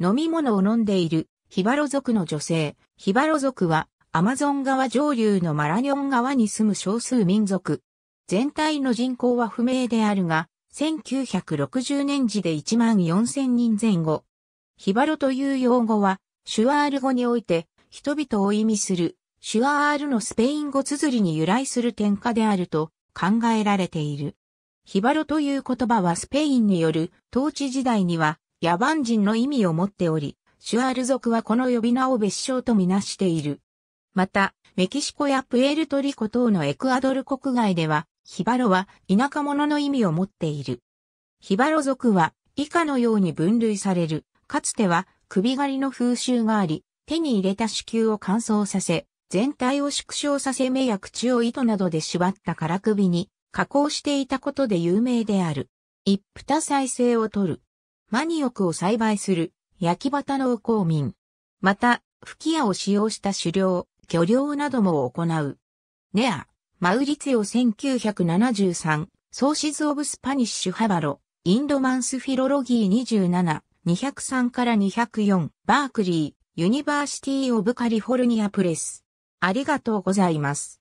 飲み物を飲んでいるヒバロ族の女性。ヒバロ族はアマゾン川上流のマラニョン川に住む少数民族。全体の人口は不明であるが、1960年時で1万4000人前後。ヒバロという用語は、シュワール語において、人々を意味する、シュワールのスペイン語綴りに由来する点下であると考えられている。ヒバロという言葉はスペインによる統治時代には野蛮人の意味を持っており、シュアール族はこの呼び名を別称とみなしている。また、メキシコやプエルトリコ等のエクアドル国外では、ヒバロは田舎者の意味を持っている。ヒバロ族は以下のように分類される。かつては首狩りの風習があり、手に入れた子宮を乾燥させ、全体を縮小させ目や口を糸などで縛ったから首に加工していたことで有名である。一夫多妻制を取る。マニオクを栽培する焼き畑農耕民。また、吹き矢を使用した狩猟、漁猟なども行う。ネア、マウリツヨ1973、ソーシズ・オブ・スパニッシュ・ハバロ、インドマンス・フィロロギー27、203から204、バークリー、ユニバーシティ・オブ・カリフォルニア・プレス。ありがとうございます。